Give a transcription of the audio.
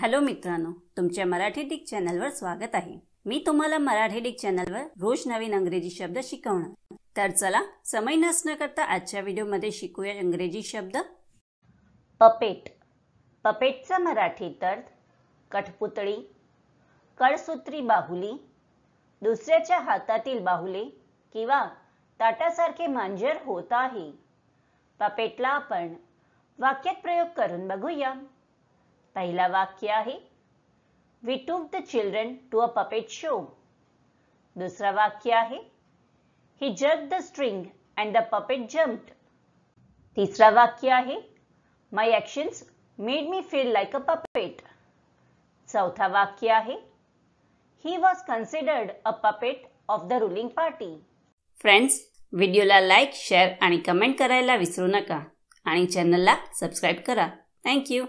hello मित्रांनो तुमच्या Marathi Dick चॅनलवर स्वागत आहे मी तुम्हाला मराठी डिक चॅनलवर रोज नवीन अंग्रेजी शब्द शिकवणार तर चला समय नसणं करता आजच्या व्हिडिओमध्ये शिकूया इंग्रजी शब्द पपेट पपेटचा मराठी अर्थ कठपुतळी कळसूत्री बाहुली दुसऱ्याच्या हातातील बाहुले किंवा ताटासारखे मांजर होत आहे पपेटला आपण वाक्यात प्रयोग करून बघूया पहिला वाक्य आहे we took the children to a puppet show दुसरा वाक्य आहे he jerked the string and the puppet jumped तिसरा वाक्य आहे my actions made me feel like a puppet चौथा वाक्य आहे he was considered a puppet of the ruling party friends व्हिडिओला लाईक शेअर आणि कमेंट करायला विसरू नका आणि चॅनलला सबस्क्राईब करा थँक्यू